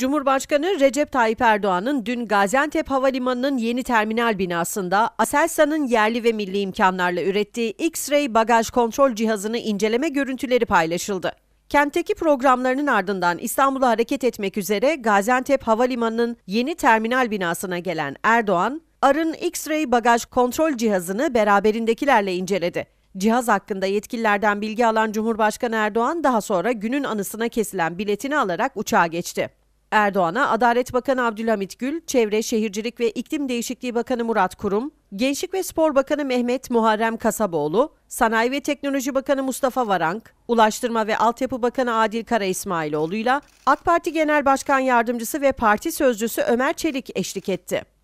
Cumhurbaşkanı Recep Tayyip Erdoğan'ın dün Gaziantep Havalimanı'nın yeni terminal binasında Aselsan'ın yerli ve milli imkanlarla ürettiği X-ray bagaj kontrol cihazını inceleme görüntüleri paylaşıldı. Kentteki programlarının ardından İstanbul'a hareket etmek üzere Gaziantep Havalimanı'nın yeni terminal binasına gelen Erdoğan, AR'ın X-ray bagaj kontrol cihazını beraberindekilerle inceledi. Cihaz hakkında yetkililerden bilgi alan Cumhurbaşkanı Erdoğan daha sonra günün anısına kesilen biletini alarak uçağa geçti. Erdoğan'a Adalet Bakanı Abdülhamit Gül, Çevre Şehircilik ve İklim Değişikliği Bakanı Murat Kurum, Gençlik ve Spor Bakanı Mehmet Muharrem Kasaboğlu, Sanayi ve Teknoloji Bakanı Mustafa Varank, Ulaştırma ve Altyapı Bakanı Adil Kara İsmailoğlu'yla AK Parti Genel Başkan Yardımcısı ve Parti Sözcüsü Ömer Çelik eşlik etti.